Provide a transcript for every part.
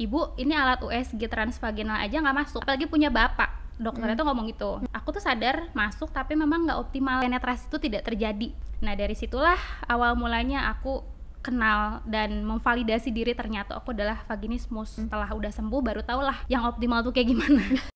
ibu ini alat USG transvaginal aja nggak masuk apalagi punya bapak dokternya hmm. tuh ngomong gitu aku tuh sadar masuk tapi memang nggak optimal penetrasi itu tidak terjadi nah dari situlah awal mulanya aku kenal dan memvalidasi diri ternyata aku adalah vaginismus hmm. setelah udah sembuh baru tau lah yang optimal tuh kayak gimana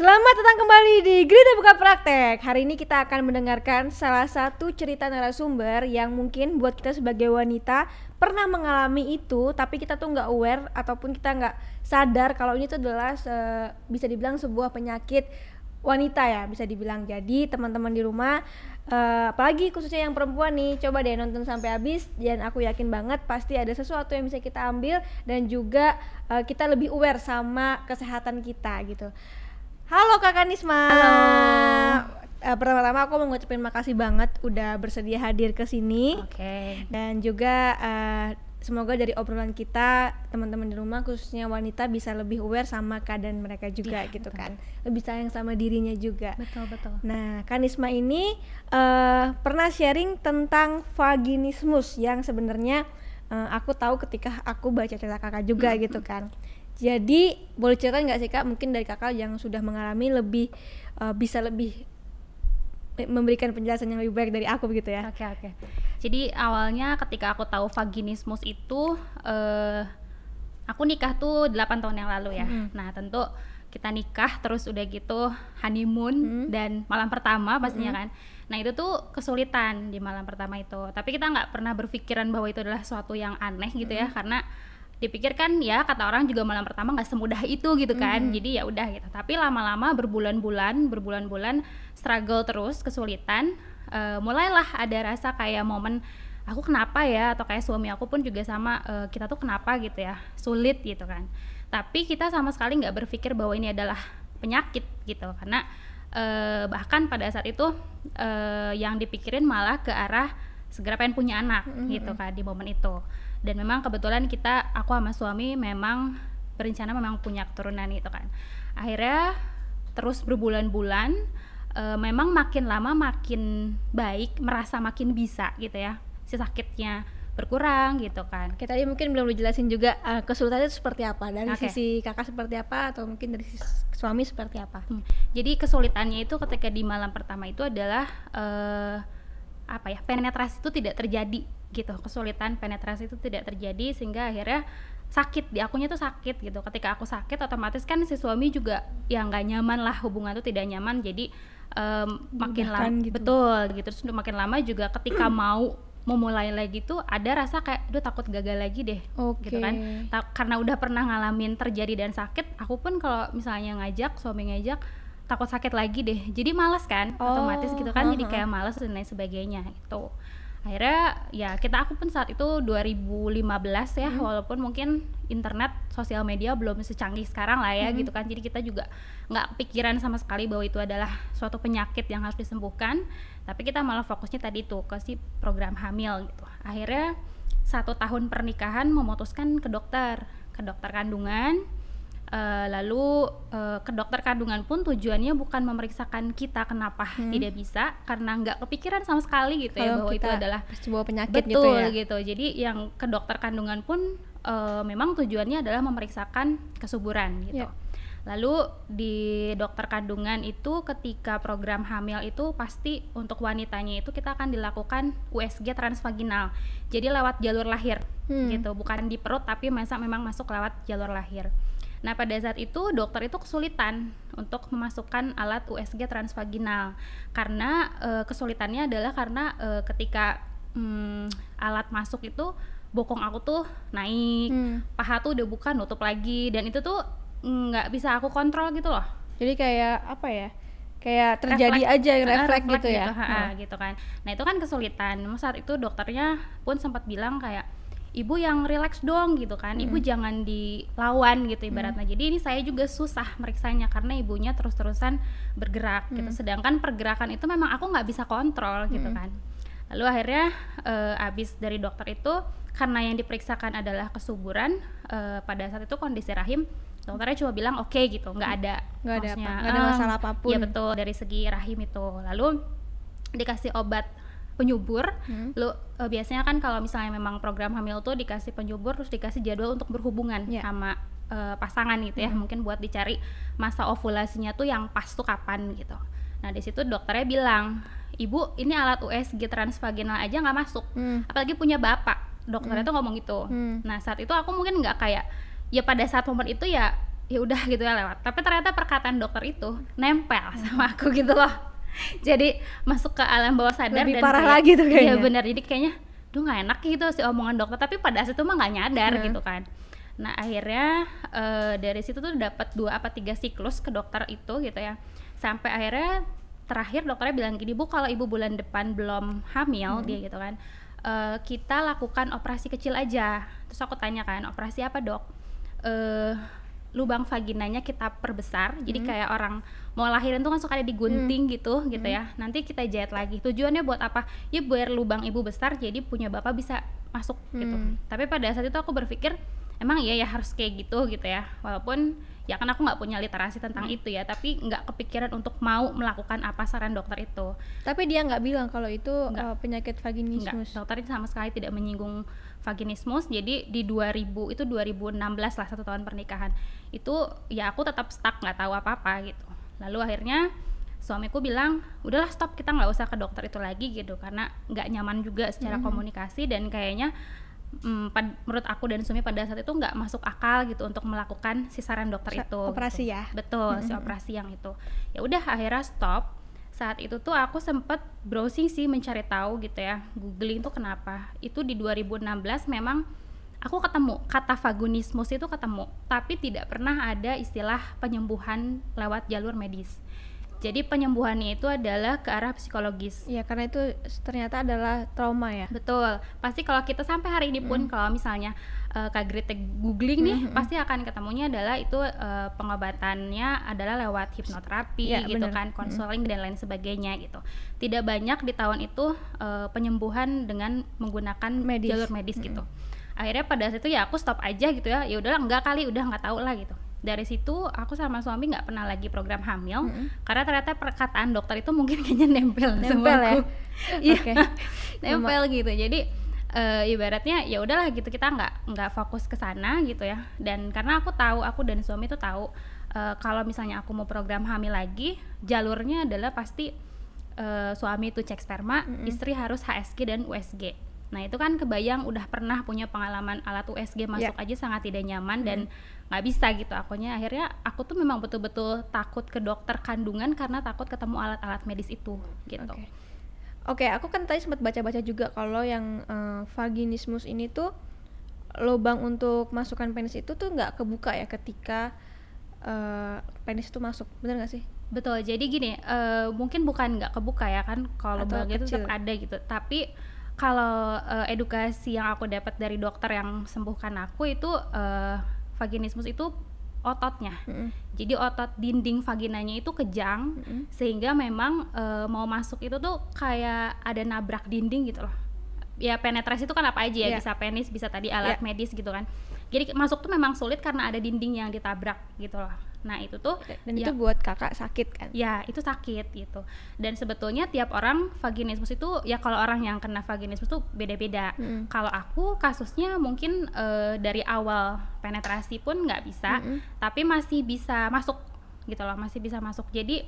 Selamat datang kembali di Gerida Buka Praktek. Hari ini kita akan mendengarkan salah satu cerita narasumber yang mungkin buat kita sebagai wanita pernah mengalami itu, tapi kita tuh nggak aware ataupun kita nggak sadar kalau ini tuh adalah se bisa dibilang sebuah penyakit wanita ya bisa dibilang. Jadi teman-teman di rumah, uh, apalagi khususnya yang perempuan nih, coba deh nonton sampai habis dan aku yakin banget pasti ada sesuatu yang bisa kita ambil dan juga uh, kita lebih aware sama kesehatan kita gitu. Halo Kakak Nisma. Halo. Uh, pertama-tama aku mau ngucapin makasih banget udah bersedia hadir ke sini. Oke. Okay. Dan juga uh, semoga dari obrolan kita teman-teman di rumah khususnya wanita bisa lebih aware sama keadaan mereka juga ya, gitu betul. kan. Lebih sayang sama dirinya juga. Betul, betul. Nah, Kanisma ini uh, pernah sharing tentang vaginismus yang sebenarnya uh, aku tahu ketika aku baca cerita Kakak juga gitu kan. Jadi boleh cerita nggak sih kak mungkin dari kakak yang sudah mengalami lebih uh, bisa lebih eh, memberikan penjelasan yang lebih baik dari aku begitu ya? Oke okay, oke. Okay. Jadi awalnya ketika aku tahu vaginismus itu uh, aku nikah tuh 8 tahun yang lalu ya. -hmm. Nah, tentu kita nikah terus udah gitu honeymoon -hmm. dan malam pertama pastinya -hmm. kan. Nah, itu tuh kesulitan di malam pertama itu. Tapi kita nggak pernah berpikiran bahwa itu adalah suatu yang aneh gitu -hmm. ya karena dipikirkan ya kata orang juga malam pertama nggak semudah itu gitu kan mm. jadi ya udah gitu tapi lama-lama berbulan-bulan berbulan-bulan struggle terus kesulitan uh, mulailah ada rasa kayak momen aku kenapa ya atau kayak suami aku pun juga sama uh, kita tuh kenapa gitu ya sulit gitu kan tapi kita sama sekali nggak berpikir bahwa ini adalah penyakit gitu karena uh, bahkan pada saat itu uh, yang dipikirin malah ke arah segera pengen punya anak mm -hmm. gitu kan di momen itu dan memang kebetulan kita aku sama suami memang berencana memang punya keturunan itu kan akhirnya terus berbulan-bulan e, memang makin lama makin baik merasa makin bisa gitu ya si sakitnya berkurang gitu kan. Kita tadi mungkin belum dijelasin juga uh, kesulitannya itu seperti apa dari okay. sisi kakak seperti apa atau mungkin dari sisi suami seperti apa. Hmm. Jadi kesulitannya itu ketika di malam pertama itu adalah uh, apa ya penetrasi itu tidak terjadi gitu kesulitan penetrasi itu tidak terjadi sehingga akhirnya sakit di akunya tuh sakit gitu ketika aku sakit otomatis kan si suami juga ya nggak nyaman lah hubungan tuh tidak nyaman jadi um, makin lama gitu. betul gitu terus untuk makin lama juga ketika mau memulai lagi tuh ada rasa kayak duh takut gagal lagi deh okay. gitu kan Ta karena udah pernah ngalamin terjadi dan sakit aku pun kalau misalnya ngajak suami ngajak takut sakit lagi deh jadi males kan oh, otomatis gitu kan uh oh, -huh. jadi uh-huh. kayak males dan lain sebagainya itu akhirnya ya kita aku pun saat itu 2015 ya hmm. walaupun mungkin internet sosial media belum secanggih sekarang lah ya hmm. gitu kan jadi kita juga nggak pikiran sama sekali bahwa itu adalah suatu penyakit yang harus disembuhkan tapi kita malah fokusnya tadi itu ke si program hamil gitu akhirnya satu tahun pernikahan memutuskan ke dokter ke dokter kandungan Eh, lalu uh, ke dokter kandungan pun tujuannya bukan memeriksakan kita kenapa hmm. tidak bisa karena nggak kepikiran sama sekali gitu ya Kalau ya bahwa itu adalah sebuah penyakit gitu betul, gitu ya gitu jadi yang ke dokter kandungan pun uh, memang tujuannya adalah memeriksakan kesuburan gitu yeah. Lalu di dokter kandungan itu ketika program hamil itu pasti untuk wanitanya itu kita akan dilakukan USG transvaginal. Jadi lewat jalur lahir hmm. gitu, bukan di perut tapi masa memang masuk lewat jalur lahir. Nah, pada saat itu dokter itu kesulitan untuk memasukkan alat USG transvaginal karena e, kesulitannya adalah karena e, ketika mm, alat masuk itu bokong aku tuh naik, hmm. paha tuh udah bukan nutup lagi dan itu tuh nggak bisa aku kontrol gitu loh. Jadi kayak apa ya? kayak terjadi reflek, aja refleks reflek gitu, gitu ya. Gitu, ha, nah. gitu kan. Nah, itu kan kesulitan. Saat itu dokternya pun sempat bilang kayak ibu yang relax dong gitu kan ibu mm. jangan dilawan gitu ibaratnya mm. jadi ini saya juga susah meriksanya karena ibunya terus-terusan bergerak gitu. mm. gitu sedangkan pergerakan itu memang aku nggak bisa kontrol gitu kan lalu akhirnya uh, abis dari dokter itu karena yang diperiksakan adalah kesuburan uh, pada saat itu kondisi rahim dokternya cuma bilang oke okay, gitu nggak mm. ada nggak ada, apa, gak ada ah, masalah apapun ya betul dari segi rahim itu lalu dikasih obat penyubur hmm. lu uh, biasanya kan kalau misalnya memang program hamil tuh dikasih penyubur terus dikasih jadwal untuk berhubungan yeah. sama uh, pasangan gitu ya hmm. mungkin buat dicari masa ovulasinya tuh yang pas tuh kapan gitu nah di situ dokternya bilang ibu ini alat USG transvaginal aja nggak masuk hmm. apalagi punya bapak dokternya hmm. tuh ngomong gitu hmm. nah saat itu aku mungkin nggak kayak ya pada saat momen itu ya ya udah gitu ya lewat tapi ternyata perkataan dokter itu nempel hmm. sama aku gitu loh jadi masuk ke alam bawah sadar lebih dan parah kayak, lagi tuh iya, kayaknya iya bener jadi kayaknya duh nggak enak gitu si omongan dokter tapi pada saat itu mah gak nyadar hmm. gitu kan nah akhirnya e, dari situ tuh dapat dua apa tiga siklus ke dokter itu gitu ya sampai akhirnya terakhir dokternya bilang gini bu kalau ibu bulan depan belum hamil hmm. dia gitu kan e, kita lakukan operasi kecil aja terus aku tanya kan operasi apa dok eh, lubang vaginanya kita perbesar hmm. jadi kayak orang mau lahiran tuh kan suka ada digunting hmm. gitu gitu hmm. ya nanti kita jahit lagi tujuannya buat apa ya biar lubang ibu besar jadi punya bapak bisa masuk gitu. hmm. gitu tapi pada saat itu aku berpikir emang iya ya harus kayak gitu gitu ya walaupun ya kan aku nggak punya literasi tentang hmm. itu ya tapi nggak kepikiran untuk mau melakukan apa saran dokter itu tapi dia nggak bilang kalau itu Uh, penyakit vaginismus enggak. dokter sama sekali tidak menyinggung vaginismus jadi di 2000 itu 2016 lah satu tahun pernikahan itu ya aku tetap stuck nggak tahu apa apa gitu lalu akhirnya suamiku bilang udahlah stop kita nggak usah ke dokter itu lagi gitu karena nggak nyaman juga secara hmm. komunikasi dan kayaknya mm, pad, menurut aku dan suami pada saat itu nggak masuk akal gitu untuk melakukan si saran dokter itu gitu. operasi gitu. ya betul mm si operasi yang itu ya udah akhirnya stop saat itu tuh aku sempet browsing sih mencari tahu gitu ya googling tuh kenapa itu di 2016 memang aku ketemu kata vagunismus itu ketemu tapi tidak pernah ada istilah penyembuhan lewat jalur medis jadi penyembuhannya itu adalah ke arah psikologis. Iya, karena itu ternyata adalah trauma ya. Betul. Pasti kalau kita sampai hari ini pun mm. kalau misalnya uh, Kak Grete googling nih, mm -hmm. pasti akan ketemunya adalah itu uh, pengobatannya adalah lewat hipnoterapi ya, gitu bener. kan, konseling mm -hmm. dan lain sebagainya gitu. Tidak banyak di tahun itu uh, penyembuhan dengan menggunakan medis. jalur medis mm -hmm. gitu. Akhirnya pada saat itu ya aku stop aja gitu ya. Ya udahlah enggak kali udah nggak tahu lah gitu dari situ aku sama suami nggak pernah lagi program hamil hmm. karena ternyata perkataan dokter itu mungkin kayaknya nempel nempel ya iya okay. nempel gitu jadi uh, ibaratnya ya udahlah gitu kita nggak nggak fokus ke sana gitu ya dan karena aku tahu aku dan suami itu tahu uh, kalau misalnya aku mau program hamil lagi jalurnya adalah pasti uh, suami itu cek sperma -hmm. istri harus HSG dan USG Nah itu kan kebayang udah pernah punya pengalaman alat USG masuk yeah. aja sangat tidak nyaman hmm. dan nggak bisa gitu akunya akhirnya aku tuh memang betul-betul takut ke dokter kandungan karena takut ketemu alat-alat medis itu gitu oke okay. okay, aku kan tadi sempat baca-baca juga kalau yang uh, vaginismus ini tuh lubang untuk masukan penis itu tuh nggak kebuka ya ketika uh, penis itu masuk bener nggak sih betul jadi gini uh, mungkin bukan nggak kebuka ya kan kalau lubang itu tetap ada gitu tapi kalau uh, edukasi yang aku dapat dari dokter yang sembuhkan aku itu uh, vaginismus itu ototnya. Mm-hmm. Jadi otot dinding vaginanya itu kejang mm-hmm. sehingga memang e, mau masuk itu tuh kayak ada nabrak dinding gitu loh. Ya penetrasi itu kan apa aja ya, yeah. bisa penis, bisa tadi alat yeah. medis gitu kan. Jadi masuk tuh memang sulit karena ada dinding yang ditabrak gitu loh. Nah itu tuh dan ya, itu buat kakak sakit kan? Ya itu sakit gitu. Dan sebetulnya tiap orang vaginismus itu ya kalau orang yang kena vaginismus tuh beda-beda. Mm. Kalau aku kasusnya mungkin e, dari awal penetrasi pun nggak bisa, mm -hmm. tapi masih bisa masuk gitu loh, masih bisa masuk. Jadi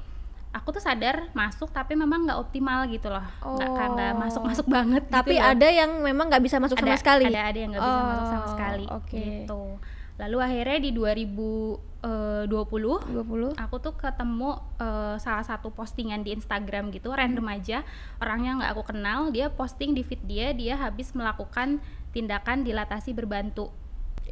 aku tuh sadar masuk tapi memang nggak optimal gitu loh nggak oh. nggak masuk masuk banget gitu tapi gitu ada loh. yang memang nggak bisa masuk ada, sama sekali ada ada yang nggak oh, bisa masuk sama oh, sekali okay. gitu lalu akhirnya di 2000 20 eh, 20 aku tuh ketemu uh, salah satu postingan di Instagram gitu random hmm. aja orangnya nggak aku kenal dia posting di feed dia dia habis melakukan tindakan dilatasi berbantu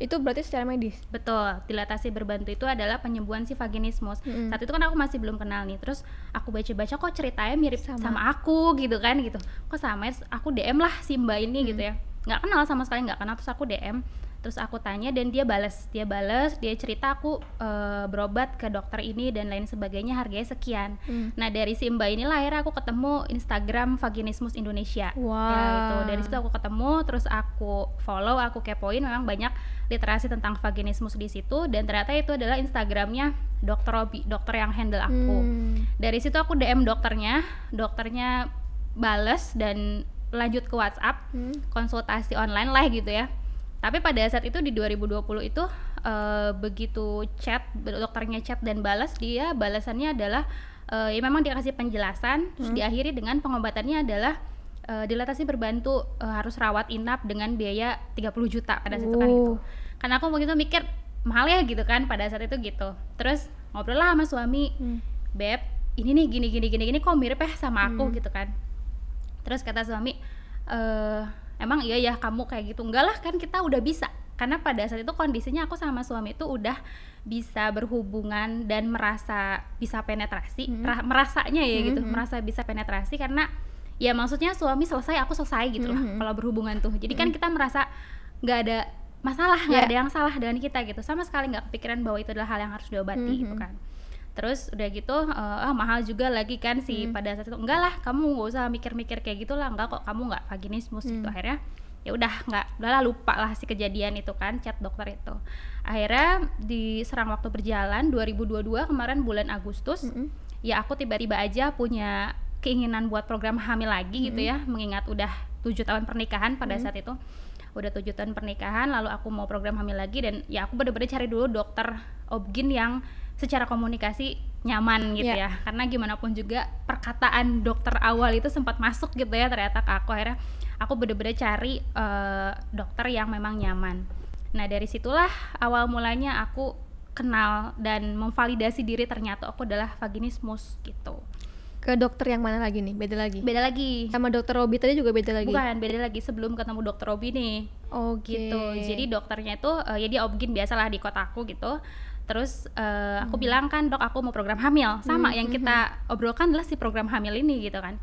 itu berarti secara medis betul dilatasi berbantu itu adalah penyembuhan si vaginismus mm. saat itu kan aku masih belum kenal nih terus aku baca-baca kok ceritanya mirip sama. sama aku gitu kan gitu kok sama aku DM lah si mbak ini gitu mm. gitu ya nggak kenal sama sekali nggak kenal terus aku DM terus aku tanya dan dia bales dia bales dia cerita aku e, berobat ke dokter ini dan lain sebagainya harganya sekian hmm. nah dari si mbak ini akhirnya aku ketemu Instagram vaginismus Indonesia wow. ya itu dari situ aku ketemu terus aku follow aku kepoin memang banyak literasi tentang vaginismus di situ dan ternyata itu adalah Instagramnya dokter Robi dokter yang handle aku hmm. dari situ aku DM dokternya dokternya bales dan lanjut ke WhatsApp hmm. konsultasi online lah gitu ya tapi pada saat itu di 2020 itu uh, begitu chat dokternya chat dan balas dia balasannya adalah uh, ya memang dikasih penjelasan hmm. terus diakhiri dengan pengobatannya adalah uh, dilatasi berbantu uh, harus rawat inap dengan biaya 30 juta pada saat uh. itu kan itu. Karena aku begitu mikir mahal ya gitu kan pada saat itu gitu. Terus ngobrol lah sama suami, hmm. beb ini nih gini gini gini gini kok mirip ya sama aku hmm. gitu kan. Terus kata suami, eh emang iya ya kamu kayak gitu enggak lah kan kita udah bisa karena pada saat itu kondisinya aku sama suami itu udah bisa berhubungan dan merasa bisa penetrasi hmm. ra- merasanya ya gitu, -hmm. gitu merasa bisa penetrasi karena ya maksudnya suami selesai aku selesai gitu loh hmm, hmm. kalau berhubungan tuh jadi kan -hmm. kan kita merasa nggak ada masalah nggak yeah. ada yang salah dengan kita gitu sama sekali nggak kepikiran bahwa itu adalah hal yang harus diobati -hmm. gitu kan terus udah gitu uh, ah mahal juga lagi kan sih hmm. pada saat itu enggak lah kamu nggak usah mikir-mikir kayak gitulah enggak kok kamu nggak vaginismus gitu. hmm. gitu akhirnya ya udah nggak udahlah lupa lah si kejadian itu kan chat dokter itu akhirnya diserang waktu berjalan 2022 kemarin bulan Agustus -hmm. ya aku tiba-tiba aja punya keinginan buat program hamil lagi gitu -hmm. gitu ya mengingat udah tujuh tahun pernikahan pada -hmm. saat itu udah tujuh tahun pernikahan lalu aku mau program hamil lagi dan ya aku bener-bener cari dulu dokter obgin yang secara komunikasi nyaman gitu yeah. ya karena gimana pun juga perkataan dokter awal itu sempat masuk gitu ya ternyata ke aku akhirnya aku bener-bener cari uh, dokter yang memang nyaman nah dari situlah awal mulanya aku kenal dan memvalidasi diri ternyata aku adalah vaginismus gitu ke dokter yang mana lagi nih? Beda lagi. Beda lagi. Sama dokter Robi tadi juga beda lagi. Bukan, beda lagi sebelum ketemu dokter Robi nih. Oh, okay. gitu. Jadi dokternya itu uh, ya dia obgyn biasalah di kota aku gitu. Terus uh, aku hmm. bilang kan, "Dok, aku mau program hamil." Sama hmm. yang hmm, kita hmm. obrolkan adalah si program hamil ini gitu kan.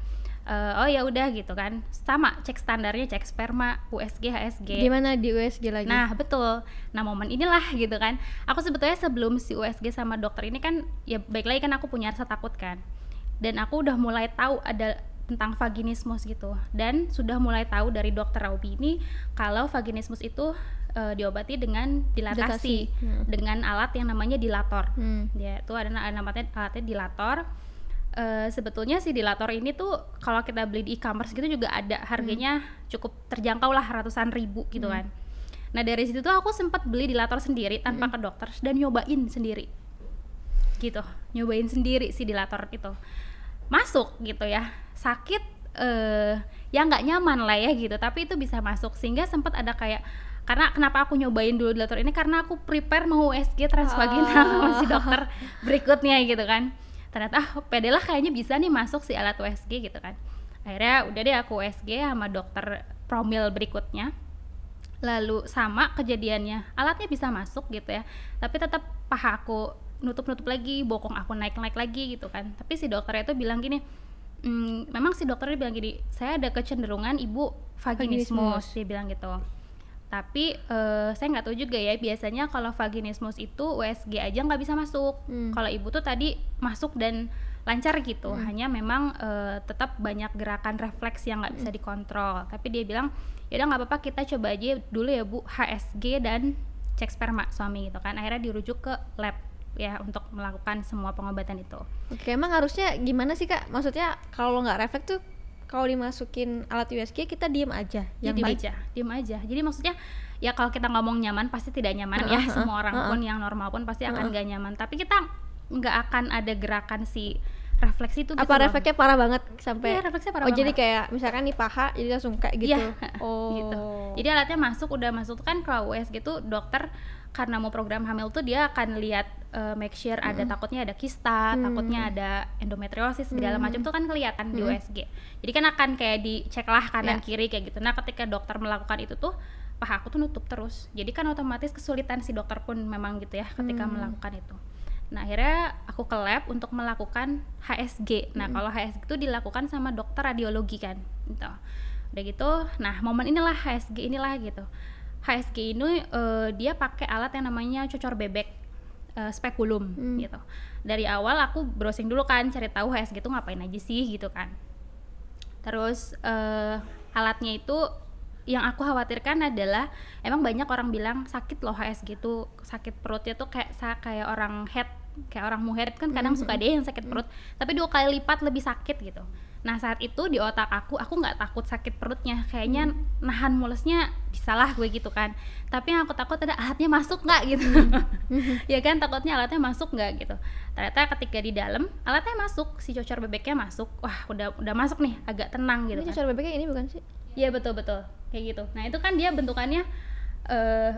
Uh, oh ya udah gitu kan. Sama cek standarnya, cek sperma, USG, HSG. Gimana di USG lagi? Nah, betul. Nah, momen inilah gitu kan. Aku sebetulnya sebelum si USG sama dokter ini kan ya baik lagi kan aku punya rasa takut kan dan aku udah mulai tahu ada tentang vaginismus gitu dan sudah mulai tahu dari dokter Raubi ini kalau vaginismus itu e, diobati dengan dilatasi hmm. dengan alat yang namanya dilator hmm. ya itu ada namanya alatnya dilator e, sebetulnya si dilator ini tuh kalau kita beli di e-commerce gitu juga ada harganya hmm. cukup terjangkau lah ratusan ribu gitu hmm. kan. Nah dari situ tuh aku sempat beli dilator sendiri tanpa hmm. ke dokter dan nyobain sendiri gitu nyobain sendiri si dilator itu masuk gitu ya sakit eh, ya nggak nyaman lah ya gitu tapi itu bisa masuk sehingga sempat ada kayak karena kenapa aku nyobain dulu dilator ini karena aku prepare mau USG transvaginal oh. sama si dokter berikutnya gitu kan ternyata ah pede lah kayaknya bisa nih masuk si alat USG gitu kan akhirnya udah deh aku USG sama dokter promil berikutnya lalu sama kejadiannya alatnya bisa masuk gitu ya tapi tetap paha aku nutup-nutup lagi, bokong aku naik-naik lagi gitu kan. Tapi si dokternya itu bilang gini, mm, memang si dokternya bilang gini, saya ada kecenderungan ibu vaginismus, dia bilang gitu. Tapi uh, saya nggak tahu juga ya, biasanya kalau vaginismus itu USG aja nggak bisa masuk. Hmm. Kalau ibu tuh tadi masuk dan lancar gitu, hmm. hanya memang uh, tetap banyak gerakan refleks yang nggak bisa hmm. dikontrol. Tapi dia bilang, yaudah nggak apa-apa kita coba aja dulu ya bu HSG dan cek sperma suami gitu kan. Akhirnya dirujuk ke lab ya untuk melakukan semua pengobatan itu. Oke, emang harusnya gimana sih kak? Maksudnya kalau nggak reflek tuh kalau dimasukin alat USG kita diem aja. Ya, yang ya, diem baik. aja, diem aja. Jadi maksudnya ya kalau kita ngomong nyaman pasti tidak nyaman uh, ya. semua orang uh, huh pun yang normal pun pasti uh, akan uh. gak nyaman. Tapi kita nggak akan ada gerakan si refleksi itu. Gitu Apa refleksnya loh. parah banget sampai? Iya refleksnya parah. Oh banget. jadi kayak misalkan nih paha jadi langsung kayak iya. gitu. Ya, oh. gitu. Jadi alatnya masuk udah masuk kan kalau USG tuh dokter karena mau program hamil tuh dia akan lihat uh, make sure mm. ada takutnya ada kista, mm. takutnya ada endometriosis segala mm. macam tuh kan kelihatan mm. di USG. Jadi kan akan kayak dicek lah kanan yeah. kiri kayak gitu. Nah, ketika dokter melakukan itu tuh paha aku tuh nutup terus. Jadi kan otomatis kesulitan si dokter pun memang gitu ya ketika mm. melakukan itu. Nah, akhirnya aku ke lab untuk melakukan HSG. Nah, mm. kalau HSG itu dilakukan sama dokter radiologi kan. Gitu. Udah gitu, nah momen inilah HSG inilah gitu HSG ini uh, dia pakai alat yang namanya cocor bebek uh, spekulum hmm. gitu. Dari awal aku browsing dulu kan cari tahu HSG itu ngapain aja sih gitu kan. Terus uh, alatnya itu yang aku khawatirkan adalah emang banyak orang bilang sakit loh HSG itu sakit perutnya tuh kayak kayak orang head kayak orang muhead kan kadang mm -hmm. suka deh yang sakit hmm. perut mm -hmm. tapi dua kali lipat lebih sakit gitu Nah saat itu di otak aku, aku nggak takut sakit perutnya, kayaknya hmm. nahan mulusnya lah gue gitu kan. Tapi yang aku takut ada alatnya masuk nggak gitu, hmm. ya kan takutnya alatnya masuk nggak gitu. Ternyata ketika di dalam alatnya masuk, si cocor bebeknya masuk, wah udah udah masuk nih, agak tenang gitu. Ini kan. cocor bebeknya ini bukan sih? Iya betul betul, kayak gitu. Nah itu kan dia bentukannya uh,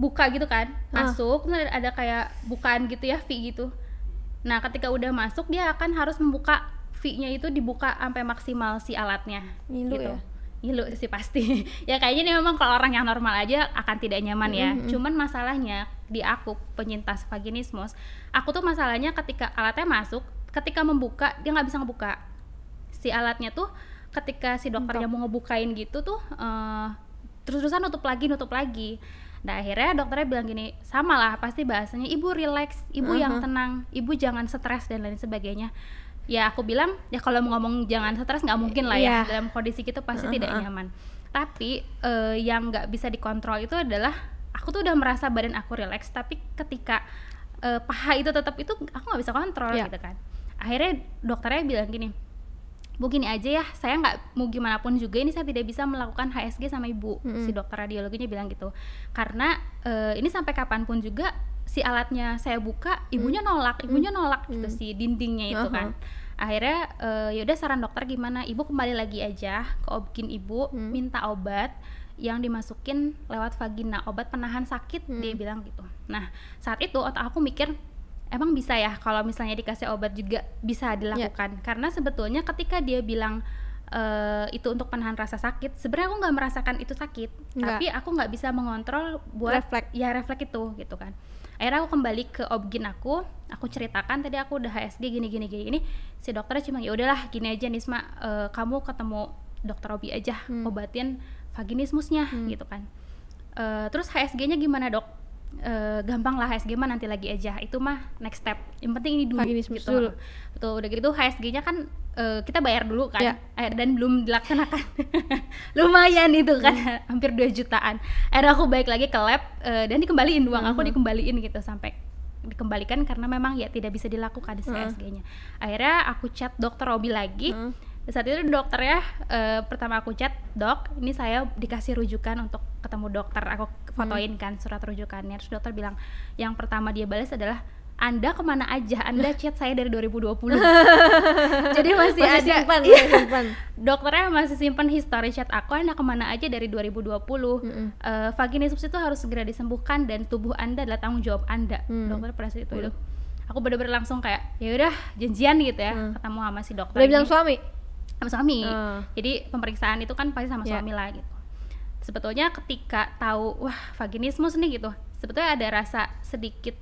buka gitu kan, ah. masuk, ah. ada kayak bukaan gitu ya, V gitu. Nah ketika udah masuk dia akan harus membuka V-nya itu dibuka sampai maksimal si alatnya Ngilu gitu. ya? Ngilu sih pasti ya kayaknya ini memang kalau orang yang normal aja akan tidak nyaman ya mm -hmm. cuman masalahnya di aku penyintas vaginismus aku tuh masalahnya ketika alatnya masuk ketika membuka dia nggak bisa ngebuka si alatnya tuh ketika si dokternya mau ngebukain gitu tuh uh, terus-terusan nutup lagi nutup lagi Nah akhirnya dokternya bilang gini, sama lah pasti bahasanya ibu relax, ibu uh -huh. yang mm-hmm. tenang, ibu jangan stres dan lain sebagainya ya aku bilang ya kalau mau ngomong jangan stres nggak mungkin lah ya iya. dalam kondisi gitu pasti uh -huh. tidak nyaman tapi uh, yang nggak bisa dikontrol itu adalah aku tuh udah merasa badan aku relax tapi ketika uh, paha itu tetap itu aku nggak bisa kontrol yeah. gitu kan akhirnya dokternya bilang gini bu gini aja ya saya nggak mau gimana pun juga ini saya tidak bisa melakukan HSG sama ibu mm -hmm. si dokter radiologinya bilang gitu karena uh, ini sampai kapanpun juga si alatnya saya buka ibunya nolak ibunya nolak mm -hmm. gitu si dindingnya itu uh -huh. kan akhirnya uh, eh, yaudah saran dokter gimana ibu kembali lagi aja ke obgin ibu hmm. minta obat yang dimasukin lewat vagina obat penahan sakit hmm. dia bilang gitu nah saat itu otak aku mikir emang bisa ya kalau misalnya dikasih obat juga bisa ya. dilakukan yeah. karena sebetulnya ketika dia bilang uh, itu untuk penahan rasa sakit sebenarnya aku nggak merasakan itu sakit Enggak. tapi aku nggak bisa mengontrol buat refleks ya refleks itu gitu kan akhirnya aku kembali ke obgin aku aku ceritakan tadi aku udah HSG gini gini gini ini si dokternya cuma ya udahlah gini aja Nisma uh, kamu ketemu dokter Obi aja hmm. obatin vaginismusnya hmm. gitu kan uh, terus HSG-nya gimana dok uh, gampang lah HSG mah nanti lagi aja itu mah next step yang penting ini dulu gitu betul udah gitu HSG-nya kan uh, kita bayar dulu kan yeah. eh, dan belum dilaksanakan lumayan itu kan hmm. hampir 2 jutaan akhirnya aku balik lagi ke lab uh, dan dikembaliin uang aku hmm. dikembaliin gitu sampai dikembalikan karena memang ya tidak bisa dilakukan di HSG hmm. nya Akhirnya aku chat dokter Obi lagi. Hmm saat itu dokter ya uh, pertama aku chat dok ini saya dikasih rujukan untuk ketemu dokter aku fotoin hmm. kan surat rujukannya terus dokter bilang yang pertama dia balas adalah anda kemana aja? Anda chat saya dari 2020 Jadi masih, masih ada simpan, iya. simpan. Dokternya masih simpan history chat aku Anda kemana aja dari 2020 mm -hmm. uh, Vaginismus itu harus segera disembuhkan Dan tubuh Anda adalah tanggung jawab Anda hmm. Dokter pada itu mm. Aku bener-bener langsung kayak ya udah janjian gitu ya mm. Ketemu sama si dokter Udah bilang suami? sama suami. Uh. Jadi pemeriksaan itu kan pasti sama yeah. suami lah gitu. Sebetulnya ketika tahu wah vaginismus nih gitu, sebetulnya ada rasa sedikit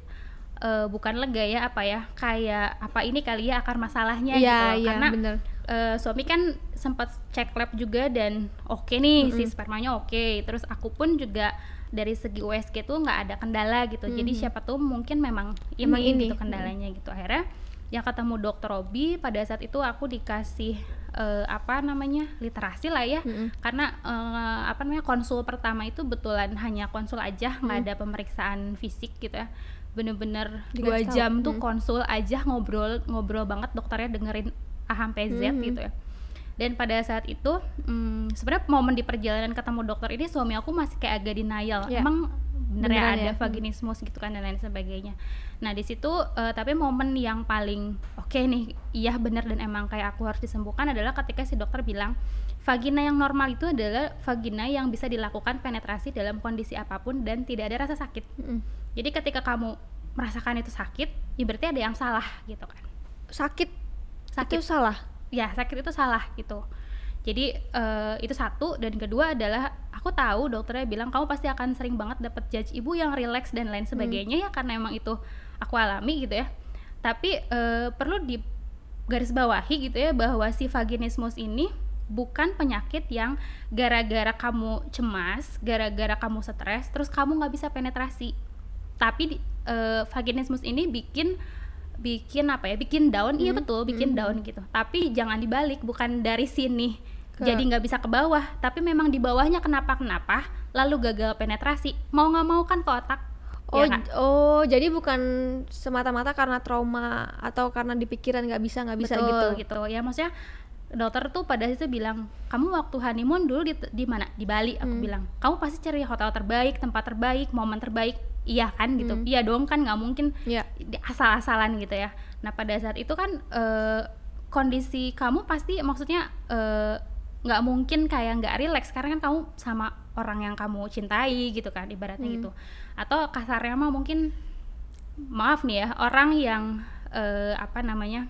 uh, bukan lega ya apa ya kayak apa ini kali ya akar masalahnya yeah, gitu Yeah, iya, karena bener. Uh, suami kan sempat cek lab juga dan oke okay nih mm -hmm. si spermanya oke. Okay. Terus aku pun juga dari segi USG tuh nggak ada kendala gitu. Mm -hmm. Jadi mm-hmm. siapa tuh mungkin memang ini, memang ini. gitu kendalanya mm -hmm. gitu akhirnya yang ketemu dokter Robi pada saat itu aku dikasih uh, apa namanya literasi lah ya mm -hmm. karena uh, apa namanya konsul pertama itu betulan hanya konsul aja nggak mm. -hmm. ada pemeriksaan fisik gitu ya bener-bener dua jam mm -hmm. tuh konsul aja ngobrol ngobrol banget dokternya dengerin aham sampai mm -hmm. gitu ya dan pada saat itu hmm, sebenarnya momen di perjalanan ketemu dokter ini suami aku masih kayak agak denial yeah. emang bener ya ada ya? Hmm. vaginismus gitu kan dan lain sebagainya nah di situ uh, tapi momen yang paling oke okay nih iya bener dan emang kayak aku harus disembuhkan adalah ketika si dokter bilang vagina yang normal itu adalah vagina yang bisa dilakukan penetrasi dalam kondisi apapun dan tidak ada rasa sakit mm jadi ketika kamu merasakan itu sakit ya berarti ada yang salah gitu kan sakit sakit itu salah ya sakit itu salah gitu jadi uh, itu satu dan kedua adalah aku tahu dokternya bilang kamu pasti akan sering banget dapat judge ibu yang relax dan lain sebagainya hmm. ya karena emang itu aku alami gitu ya tapi uh, perlu di garis bawahi gitu ya bahwa si vaginismus ini bukan penyakit yang gara-gara kamu cemas, gara-gara kamu stres, terus kamu nggak bisa penetrasi. Tapi uh, vaginismus ini bikin bikin apa ya bikin daun iya hmm. iya betul bikin hmm. down gitu tapi jangan dibalik bukan dari sini ke... jadi nggak bisa ke bawah tapi memang di bawahnya kenapa kenapa lalu gagal penetrasi mau nggak mau kan ke otak iya Oh, ya kan? oh, jadi bukan semata-mata karena trauma atau karena di pikiran nggak bisa nggak bisa Betul, gitu. gitu. Ya maksudnya dokter tuh pada situ bilang kamu waktu honeymoon dulu di, di mana di Bali aku hmm. bilang kamu pasti cari hotel terbaik tempat terbaik momen terbaik iya kan gitu hmm. iya dong kan nggak mungkin yeah. asal-asalan gitu ya nah pada saat itu kan uh, kondisi kamu pasti maksudnya eh, nggak uh, mungkin kayak nggak relax. karena kan kamu sama orang yang kamu cintai gitu kan ibaratnya hmm. gitu atau kasarnya mah mungkin maaf nih ya orang yang uh, apa namanya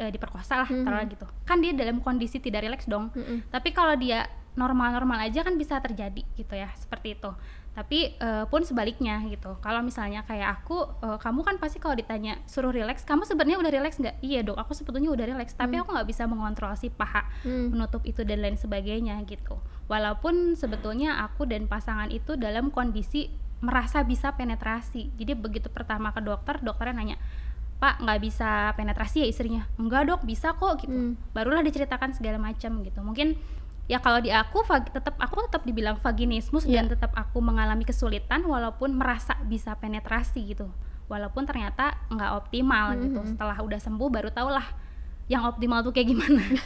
uh, diperkosa lah hmm. terlalu gitu kan dia dalam kondisi tidak relax dong -hmm. tapi kalau dia normal-normal aja kan bisa terjadi gitu ya seperti itu tapi uh, pun sebaliknya gitu kalau misalnya kayak aku uh, kamu kan pasti kalau ditanya suruh relax kamu sebenarnya udah relax nggak iya dok aku sebetulnya udah relax tapi hmm. aku nggak bisa mengontrol si paha hmm. menutup itu dan lain sebagainya gitu walaupun sebetulnya aku dan pasangan itu dalam kondisi merasa bisa penetrasi jadi begitu pertama ke dokter dokternya nanya pak nggak bisa penetrasi ya istrinya enggak dok bisa kok gitu hmm. barulah diceritakan segala macam gitu mungkin ya kalau di aku tetap aku tetap dibilang vaginismus yeah. dan ya. tetap aku mengalami kesulitan walaupun merasa bisa penetrasi gitu walaupun ternyata nggak optimal mm -hmm. gitu hmm. setelah udah sembuh baru tau lah yang optimal tuh kayak gimana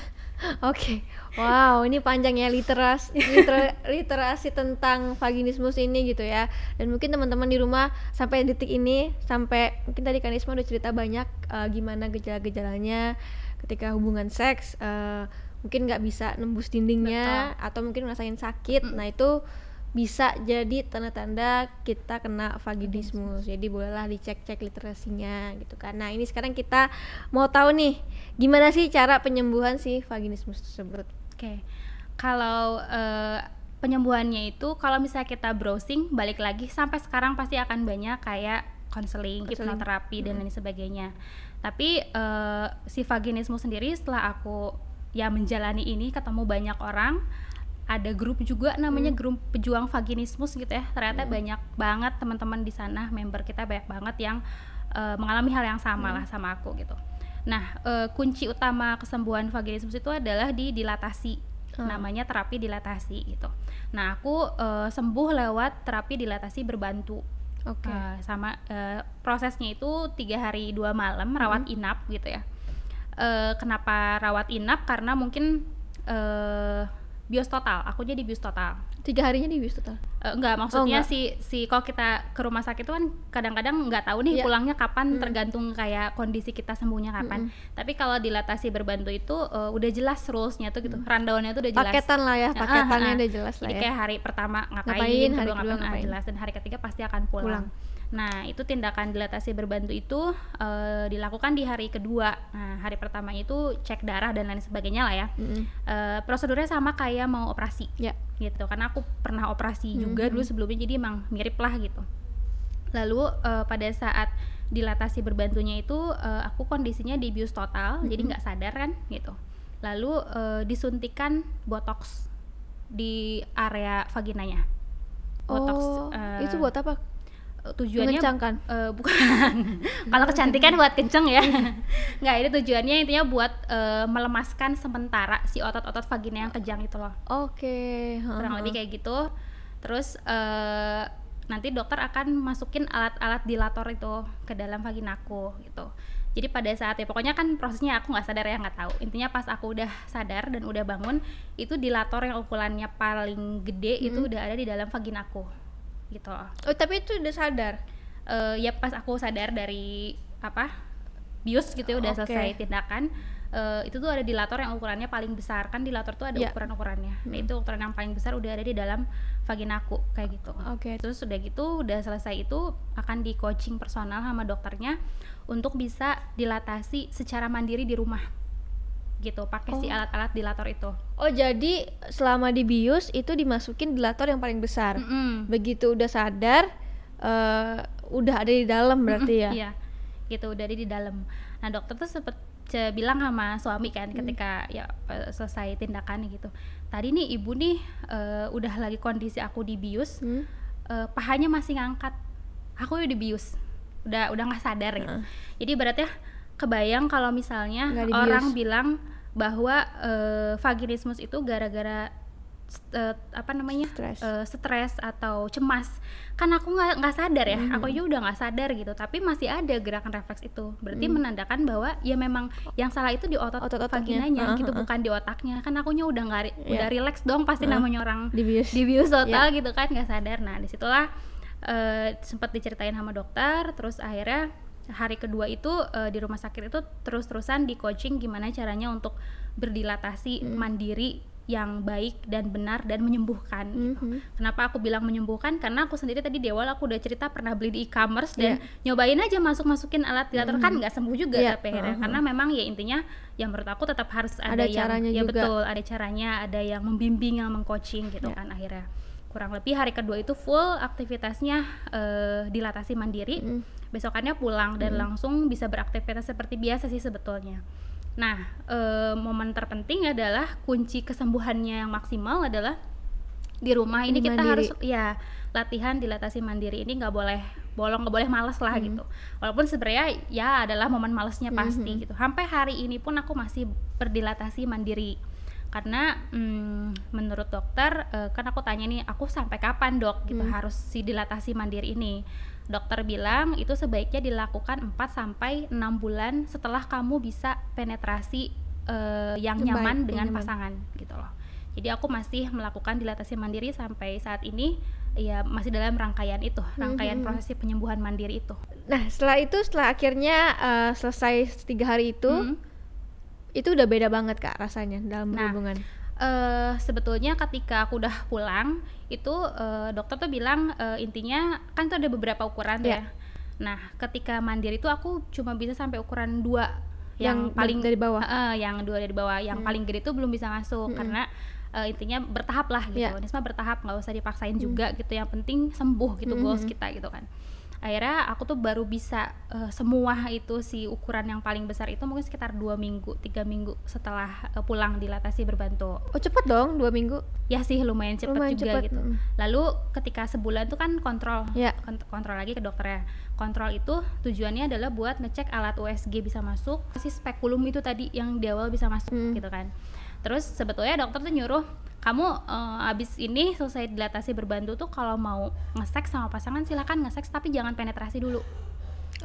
Oke, okay. wow, ini panjangnya literasi liter, literasi tentang vaginismus ini gitu ya. Dan mungkin teman-teman di rumah sampai detik ini, sampai mungkin tadi Kanisma udah cerita banyak uh, gimana gejala-gejalanya ketika hubungan seks. Uh, mungkin nggak bisa nembus dindingnya Betul. atau mungkin ngerasain sakit mm. nah itu bisa jadi tanda-tanda kita kena vaginismus. Jadi bolehlah dicek-cek literasinya gitu kan. Nah, ini sekarang kita mau tahu nih gimana sih cara penyembuhan si vaginismus tersebut. Oke. Okay. Kalau uh, penyembuhannya itu kalau misalnya kita browsing balik lagi sampai sekarang pasti akan banyak kayak konseling, hipnoterapi hmm. dan lain sebagainya. Tapi uh, si vaginismus sendiri setelah aku ya menjalani ini ketemu banyak orang ada grup juga namanya hmm. grup pejuang vaginismus gitu ya ternyata hmm. banyak banget teman-teman di sana member kita banyak banget yang uh, mengalami hal yang sama hmm. lah sama aku gitu nah uh, kunci utama kesembuhan vaginismus itu adalah di dilatasi hmm. namanya terapi dilatasi gitu nah aku uh, sembuh lewat terapi dilatasi berbantu okay. uh, sama uh, prosesnya itu tiga hari dua malam rawat hmm. inap gitu ya uh, kenapa rawat inap karena mungkin uh, bios total aku jadi bios total tiga harinya di bios total uh, enggak oh, maksudnya oh, enggak. si si kalau kita ke rumah sakit itu kan kadang-kadang nggak tahu nih yeah. pulangnya kapan hmm. tergantung kayak kondisi kita sembuhnya kapan hmm. tapi kalau dilatasi berbantu itu uh, udah jelas rulesnya tuh gitu mm. rundownnya tuh udah jelas paketan lah ya paketannya uh, uh, udah jelas lah jadi ya. kayak hari pertama ngapain, ngapain gitu, kedua hari ah, kedua ngapain, ngapain. jelas dan hari ketiga pasti akan pulang, pulang Nah, itu tindakan dilatasi berbantu itu e, dilakukan di hari kedua. Nah, hari pertama itu cek darah dan lain sebagainya lah ya. Mm -hmm. e, prosedurnya sama kayak mau operasi, yeah. gitu. Karena aku pernah operasi mm -hmm. juga dulu sebelumnya, jadi emang mirip lah gitu. Lalu e, pada saat dilatasi berbantunya itu e, aku kondisinya debius total, mm -hmm. jadi nggak sadar kan, gitu. Lalu e, disuntikan botox di area vaginanya. Botox. Oh, uh, itu buat apa? tujuannya kan uh, bukan kalau kecantikan buat kenceng ya nggak ini tujuannya intinya buat uh, eh, melemaskan sementara si otot-otot vagina yang kejang itu loh oke okay. kurang uh-huh. lebih kayak gitu terus uh, nanti dokter akan masukin alat-alat dilator itu ke dalam vaginaku gitu jadi pada saat ya pokoknya kan prosesnya aku nggak sadar ya nggak tahu intinya pas aku udah sadar dan udah bangun itu dilator yang ukurannya paling gede hmm. itu udah ada di dalam vagina aku gitu loh. Oh tapi itu udah sadar? Uh, ya pas aku sadar dari apa bius gitu ya udah okay. selesai tindakan uh, itu tuh ada dilator yang ukurannya paling besar kan dilator tuh ada yeah. ukuran ukurannya nah, hmm. nah itu ukuran yang paling besar udah ada di dalam vagina aku kayak gitu oke okay. terus udah gitu udah selesai itu akan di coaching personal sama dokternya untuk bisa dilatasi secara mandiri di rumah gitu pakai oh. si alat-alat dilator itu oh jadi selama di bius itu dimasukin dilator yang paling besar mm -hmm. begitu udah sadar uh, udah ada di dalam berarti mm -hmm. ya iya gitu ada di dalam nah dokter tuh sempet bilang sama suami kan hmm. ketika ya eh, selesai tindakan gitu tadi nih ibu nih uh, udah lagi kondisi aku dibius hmm. uh, pahanya masih ngangkat aku udah dibius udah udah nggak sadar gitu jadi berarti ya kebayang kalau misalnya orang bilang bahwa uh, vaginismus itu gara-gara uh, apa namanya stress uh, eh, stress atau cemas kan aku nggak nggak sadar ya mm. aku juga udah nggak sadar gitu tapi masih ada gerakan refleks itu berarti mm. menandakan bahwa ya memang yang salah itu di otot, otot ya. vaginanya uh, ah, -huh. gitu ah, ah. bukan di otaknya kan aku akunya udah nggak yeah. udah relax dong pasti uh, namanya orang dibius dibius total yeah. gitu kan nggak sadar nah disitulah uh, sempat diceritain sama dokter terus akhirnya hari kedua itu uh, di rumah sakit itu terus-terusan di coaching gimana caranya untuk berdilatasi hmm. mandiri yang baik dan benar dan menyembuhkan. Mm -hmm. Gitu. Kenapa aku bilang menyembuhkan? Karena aku sendiri tadi di awal aku udah cerita pernah beli di e-commerce yeah. dan nyobain aja masuk-masukin alat dilator mm -hmm. kan mm-hmm. nggak sembuh juga yeah. tapi akhirnya uh mm-hmm. -huh. karena memang ya intinya yang menurut aku tetap harus ada, ada yang caranya ya betul ada caranya, ada yang membimbing, yang mengcoaching gitu yeah. kan akhirnya kurang lebih hari kedua itu full aktivitasnya uh, dilatasi mandiri. Mm -hmm besokannya pulang dan hmm. langsung bisa beraktivitas seperti biasa sih sebetulnya. Nah, e, momen terpenting adalah kunci kesembuhannya yang maksimal adalah di rumah ini mandiri. kita harus ya latihan dilatasi mandiri ini nggak boleh bolong nggak boleh malas lah hmm. gitu walaupun sebenarnya ya adalah momen malasnya hmm, pasti hmm. gitu sampai hari ini pun aku masih berdilatasi mandiri karena hmm, menurut dokter uh, kan aku tanya nih aku sampai kapan dok gitu hmm. harus si dilatasi mandiri ini dokter bilang itu sebaiknya dilakukan 4 sampai 6 bulan setelah kamu bisa penetrasi uh, yang Baik, nyaman dengan nyaman. pasangan gitu loh jadi aku masih melakukan dilatasi mandiri sampai saat ini ya masih dalam rangkaian itu hmm, rangkaian mm -hmm. prosesi penyembuhan mandiri itu nah setelah itu setelah akhirnya uh, selesai tiga hari itu -hmm itu udah beda banget kak rasanya dalam nah, hubungan uh, eh, sebetulnya ketika aku udah pulang itu uh, dokter tuh bilang uh, intinya kan tuh ada beberapa ukuran yeah. Iya. ya nah ketika mandiri itu aku cuma bisa sampai ukuran dua yang, yang paling dari bawah uh, yang dua dari bawah yang hmm. paling gede itu belum bisa masuk hmm. karena uh, intinya bertahap lah gitu yeah. Nisma bertahap nggak usah dipaksain hmm. juga gitu yang penting sembuh gitu hmm. goals kita gitu kan akhirnya aku tuh baru bisa uh, eh, semua itu si ukuran yang paling besar itu mungkin sekitar dua minggu tiga minggu setelah uh, pulang dilatasi berbantu oh cepet dong dua minggu ya sih lumayan cepet lumayan juga cepet. gitu mm. lalu ketika sebulan tuh kan kontrol yeah. kont kontrol lagi ke dokternya kontrol itu tujuannya adalah buat ngecek alat USG bisa masuk si spekulum itu tadi yang di awal bisa masuk mm. gitu kan terus sebetulnya dokter tuh nyuruh kamu uh, abis ini selesai dilatasi berbantu tuh kalau mau ngesek sama pasangan silahkan ngesek tapi jangan penetrasi dulu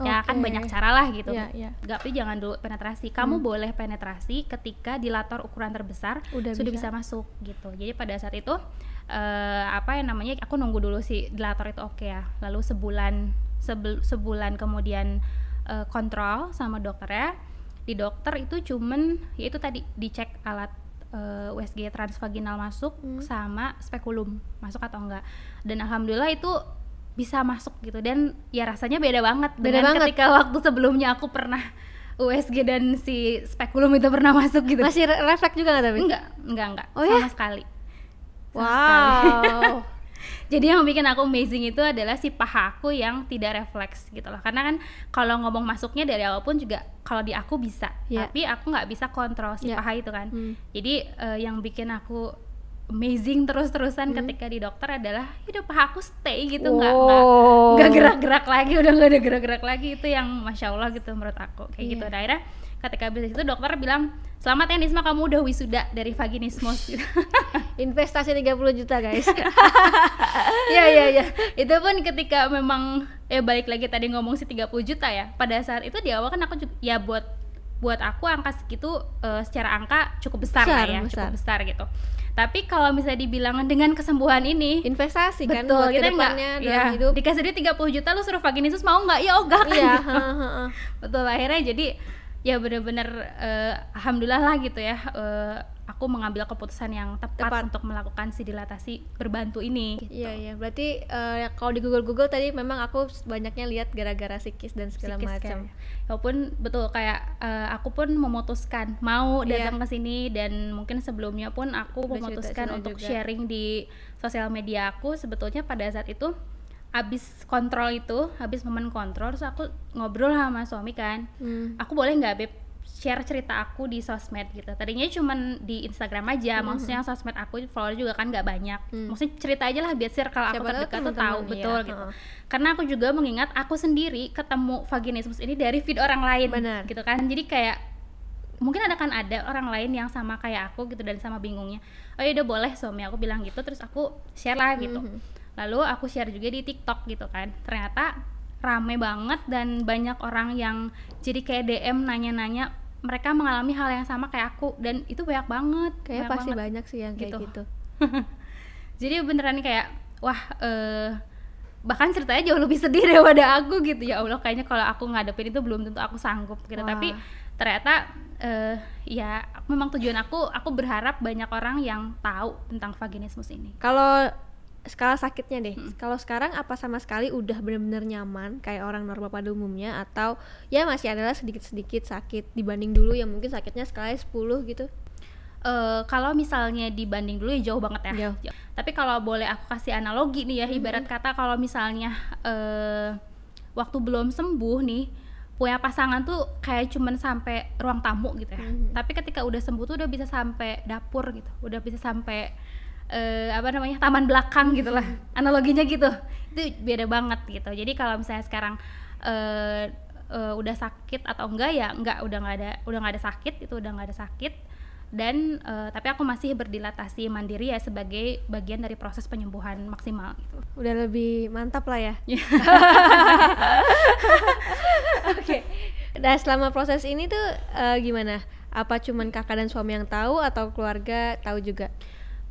ya okay. kan banyak cara lah gitu yeah, yeah. gak tapi jangan dulu penetrasi kamu hmm. boleh penetrasi ketika dilator ukuran terbesar Udah sudah bisa. bisa masuk gitu jadi pada saat itu uh, apa yang namanya aku nunggu dulu si dilator itu oke okay ya lalu sebulan sebul sebulan kemudian uh, kontrol sama dokternya di dokter itu cuman ya itu tadi dicek alat uh, eh, USG transvaginal masuk hmm. sama spekulum masuk atau enggak dan alhamdulillah itu bisa masuk gitu dan ya rasanya beda banget beda dengan banget. ketika waktu sebelumnya aku pernah USG dan si spekulum itu pernah masuk gitu masih refleks juga gak tapi enggak enggak enggak oh, ya? sama ya? sekali sama wow sekali. jadi yang bikin aku amazing itu adalah si paha aku yang tidak refleks gitu loh karena kan kalau ngomong masuknya dari awal pun juga kalau di aku bisa yeah. tapi aku nggak bisa kontrol si yeah. paha itu kan hmm. jadi uh, yang bikin aku amazing terus-terusan hmm. ketika di dokter adalah hidup paha aku stay gitu nggak oh. gerak-gerak lagi udah nggak ada gerak-gerak lagi itu yang masya allah gitu menurut aku kayak yeah. gitu daerah ketika habis itu dokter bilang selamat ya Nisma kamu udah wisuda dari vaginismos investasi 30 juta guys ya ya ya itu pun ketika memang ya balik lagi tadi ngomong sih 30 juta ya pada saat itu di awal kan aku juga ya buat buat aku angka segitu uh, secara angka cukup besar, besar ya besar. cukup besar gitu tapi kalau misalnya dibilang dengan kesembuhan ini investasi kan betul, kan buat kita dalam ya, hidup dikasih duit 30 juta lu suruh vaginismus mau nggak ya ogah kan iya, gitu. betul akhirnya jadi ya benar-benar uh, alhamdulillah lah gitu ya uh, aku mengambil keputusan yang tepat, tepat. untuk melakukan si dilatasi berbantu ini. Iya gitu. iya, berarti uh, kalau di Google Google tadi memang aku banyaknya lihat gara-gara psikis dan segala macam. Walaupun ya betul kayak uh, aku pun memutuskan mau yeah. datang ke sini dan mungkin sebelumnya pun aku memutuskan untuk juga. sharing di sosial media aku sebetulnya pada saat itu abis kontrol itu habis momen kontrol terus aku ngobrol sama suami kan hmm. aku boleh nggak beb share cerita aku di sosmed gitu tadinya cuma di Instagram aja hmm maksudnya sosmed aku follow juga kan nggak banyak Hmm. maksudnya cerita aja lah biar circle aku terdekat tuh tahu betul iya. gitu karena aku juga mengingat aku sendiri ketemu vaginismus ini dari feed orang lain Bener. gitu kan jadi kayak mungkin ada kan ada orang lain yang sama kayak aku gitu dan sama bingungnya oh ya udah boleh suami aku bilang gitu terus aku share lah gitu hmm lalu aku share juga di TikTok gitu kan ternyata rame banget dan banyak orang yang jadi kayak DM nanya-nanya mereka mengalami hal yang sama kayak aku dan itu banyak banget kayak pasti banget. banyak sih yang kayak gitu, gitu. jadi beneran kayak wah eh, bahkan ceritanya jauh lebih sedih daripada aku gitu ya Allah kayaknya kalau aku ngadepin itu belum tentu aku sanggup gitu wah. tapi ternyata eh, ya memang tujuan aku aku berharap banyak orang yang tahu tentang vaginismus ini kalau skala sakitnya deh. Hmm. Kalau sekarang apa sama sekali udah bener-bener nyaman kayak orang normal pada umumnya atau ya masih adalah sedikit-sedikit sakit dibanding dulu yang mungkin sakitnya skala 10 gitu? Uh, kalau misalnya dibanding dulu ya jauh banget ya. Jauh. jauh. Tapi kalau boleh aku kasih analogi nih ya, hmm. ibarat kata kalau misalnya uh, waktu belum sembuh nih punya pasangan tuh kayak cuman sampai ruang tamu gitu ya. Hmm. Tapi ketika udah sembuh tuh udah bisa sampai dapur gitu, udah bisa sampai uh, apa namanya taman belakang gitulah analoginya gitu itu beda banget gitu jadi kalau misalnya sekarang uh, uh, udah sakit atau enggak ya enggak udah nggak ada udah nggak ada sakit itu udah nggak ada sakit dan uh, tapi aku masih berdilatasi mandiri ya sebagai bagian dari proses penyembuhan maksimal gitu. Udah lebih mantap lah ya. Iya. Oke. okay. Nah, selama proses ini tuh uh, gimana? Apa cuman kakak dan suami yang tahu atau keluarga tahu juga?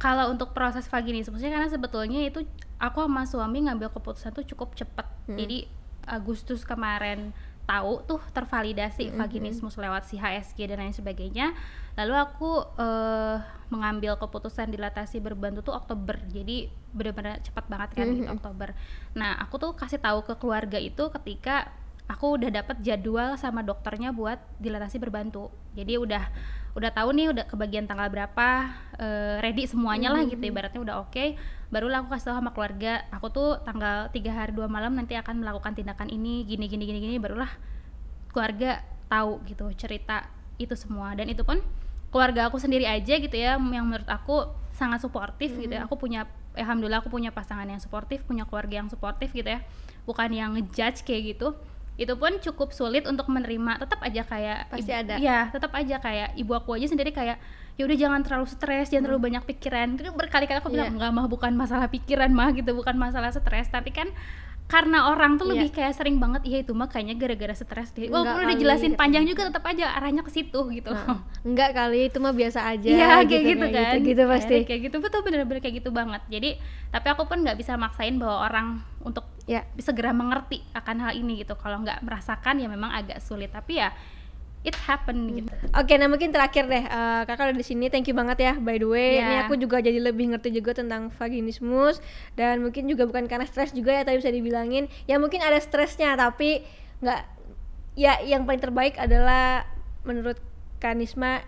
kalau untuk proses vaginisme sih karena sebetulnya itu aku sama suami ngambil keputusan tuh cukup cepet. hmm. jadi Agustus kemarin tahu tuh tervalidasi mm -hmm. vaginismus hmm. lewat si HSG dan lain sebagainya lalu aku uh, mengambil keputusan dilatasi berbantu tuh Oktober jadi benar-benar cepat banget kan mm -hmm. Oktober nah aku tuh kasih tahu ke keluarga itu ketika aku udah dapat jadwal sama dokternya buat dilatasi berbantu jadi udah udah tahu nih udah kebagian tanggal berapa uh, ready semuanya lah gitu hmm. ibaratnya udah oke okay, barulah aku kasih tahu sama keluarga aku tuh tanggal tiga hari dua malam nanti akan melakukan tindakan ini gini gini gini gini barulah keluarga tahu gitu cerita itu semua dan itu pun keluarga aku sendiri aja gitu ya yang menurut aku sangat suportif mm -hmm. gitu ya hmm. aku punya alhamdulillah aku punya pasangan yang suportif punya keluarga yang suportif gitu ya bukan yang ngejudge kayak gitu itu pun cukup sulit untuk menerima tetap aja kayak pasti ada ya tetap aja kayak ibu aku aja sendiri kayak ya udah jangan terlalu stres jangan terlalu hmm. banyak pikiran itu berkali-kali aku bilang yeah. Iya. nggak mah bukan masalah pikiran mah gitu bukan masalah stres tapi kan karena orang tuh iya. lebih kayak sering banget iya itu makanya gara-gara stres deh walaupun perlu udah jelasin gitu. panjang juga tetap aja arahnya ke situ gitu nah, enggak kali itu mah biasa aja ya kayak gitu, gitu, gitu kan gitu, gitu pasti ya, kayak gitu betul bener-bener kayak gitu banget jadi tapi aku pun nggak bisa maksain bahwa orang untuk yeah. segera mengerti akan hal ini gitu kalau nggak merasakan ya memang agak sulit tapi ya it happen hmm. gitu. Oke, okay, nah mungkin terakhir deh, uh, kakak udah di sini, thank you banget ya. By the way, yeah. ini aku juga jadi lebih ngerti juga tentang vaginismus dan mungkin juga bukan karena stres juga ya, tadi bisa dibilangin ya mungkin ada stresnya, tapi nggak ya yang paling terbaik adalah menurut Kanisma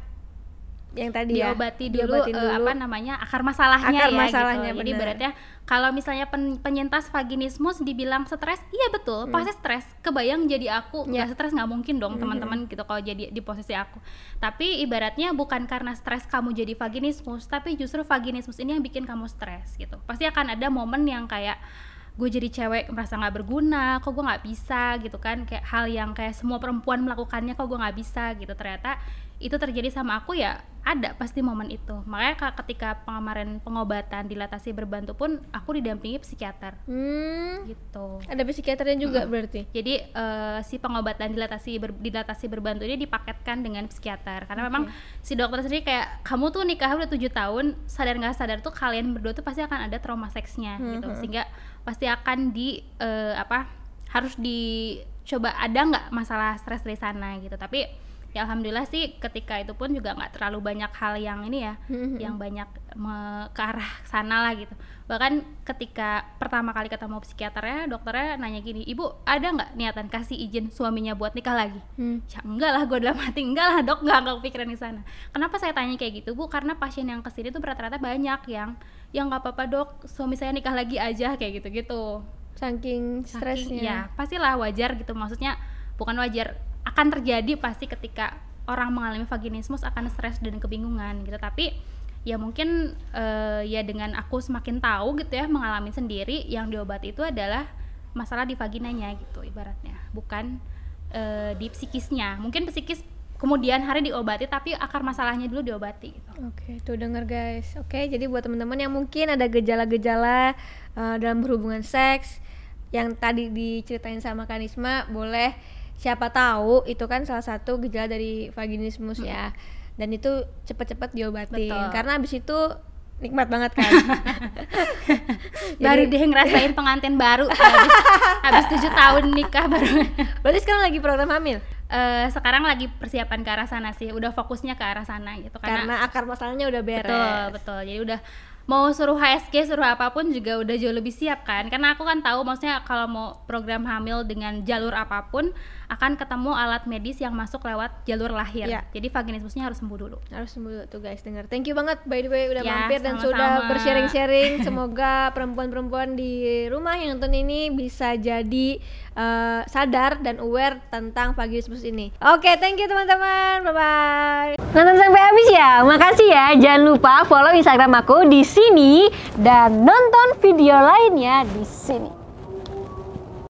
yang tadi ya? diobati ya, dulu, eh, dulu apa namanya akar masalahnya akar ya gitu. masalahnya gitu. Jadi beratnya kalau misalnya pen, penyintas vaginismus dibilang stres, iya betul, hmm. pasti stres. Kebayang jadi aku ya. nggak stres nggak mungkin dong hmm. teman-teman hmm. gitu kalau jadi di posisi aku. Tapi ibaratnya bukan karena stres kamu jadi vaginismus, tapi justru vaginismus ini yang bikin kamu stres gitu. Pasti akan ada momen yang kayak gue jadi cewek merasa nggak berguna kok gue nggak bisa gitu kan kayak hal yang kayak semua perempuan melakukannya kok gue nggak bisa gitu ternyata itu terjadi sama aku ya ada pasti momen itu makanya ketika pengamaran pengobatan dilatasi berbantu pun aku didampingi psikiater hmm. gitu ada psikiaternya juga hmm. berarti jadi uh, si pengobatan dilatasi ber, dilatasi berbantu ini dipaketkan dengan psikiater karena okay. memang si dokter sendiri kayak kamu tuh nikah udah tujuh tahun sadar nggak sadar tuh kalian berdua tuh pasti akan ada trauma seksnya hmm. gitu sehingga pasti akan di uh, apa harus dicoba ada nggak masalah stres dari sana gitu tapi ya alhamdulillah sih ketika itu pun juga nggak terlalu banyak hal yang ini ya mm-hmm. yang banyak me- ke arah sana lah gitu bahkan ketika pertama kali ketemu psikiaternya dokternya nanya gini ibu ada nggak niatan kasih izin suaminya buat nikah lagi mm. ya enggak lah gue dalam hati enggak lah dok nggak nggak kepikiran di sana kenapa saya tanya kayak gitu bu karena pasien yang kesini tuh rata-rata banyak yang yang nggak apa-apa dok suami saya nikah lagi aja kayak gitu gitu saking iya, stresnya ya pastilah wajar gitu maksudnya bukan wajar akan terjadi pasti ketika orang mengalami vaginismus akan stres dan kebingungan gitu tapi ya mungkin uh, ya dengan aku semakin tahu gitu ya mengalami sendiri yang diobat itu adalah masalah di vaginanya gitu ibaratnya bukan uh, di psikisnya mungkin psikis kemudian hari diobati tapi akar masalahnya dulu diobati gitu. Oke, okay, tuh denger guys. Oke, okay, jadi buat teman-teman yang mungkin ada gejala-gejala uh, dalam berhubungan seks yang tadi diceritain sama Kanisma boleh siapa tahu itu kan salah satu gejala dari vaginismus hmm. ya dan itu cepet-cepet diobatin Betul. karena abis itu nikmat banget kan baru deh ngerasain pengantin baru habis, tujuh tahun nikah baru berarti sekarang lagi program hamil uh, sekarang lagi persiapan ke arah sana sih udah fokusnya ke arah sana gitu karena, karena akar masalahnya udah beres betul betul jadi udah mau suruh HSG suruh apapun juga udah jauh lebih siap kan karena aku kan tahu maksudnya kalau mau program hamil dengan jalur apapun akan ketemu alat medis yang masuk lewat jalur lahir. Yeah. Jadi vaginismusnya harus sembuh dulu. Harus sembuh dulu tuh guys, dengar. Thank you banget by the way udah yeah, mampir sama -sama. dan sudah bersharing-sharing. Semoga perempuan-perempuan di rumah yang nonton ini bisa jadi uh, sadar dan aware tentang vaginismus ini. Oke, okay, thank you teman-teman. Bye bye. Nonton sampai habis ya. Makasih ya. Jangan lupa follow Instagram aku di sini dan nonton video lainnya di sini.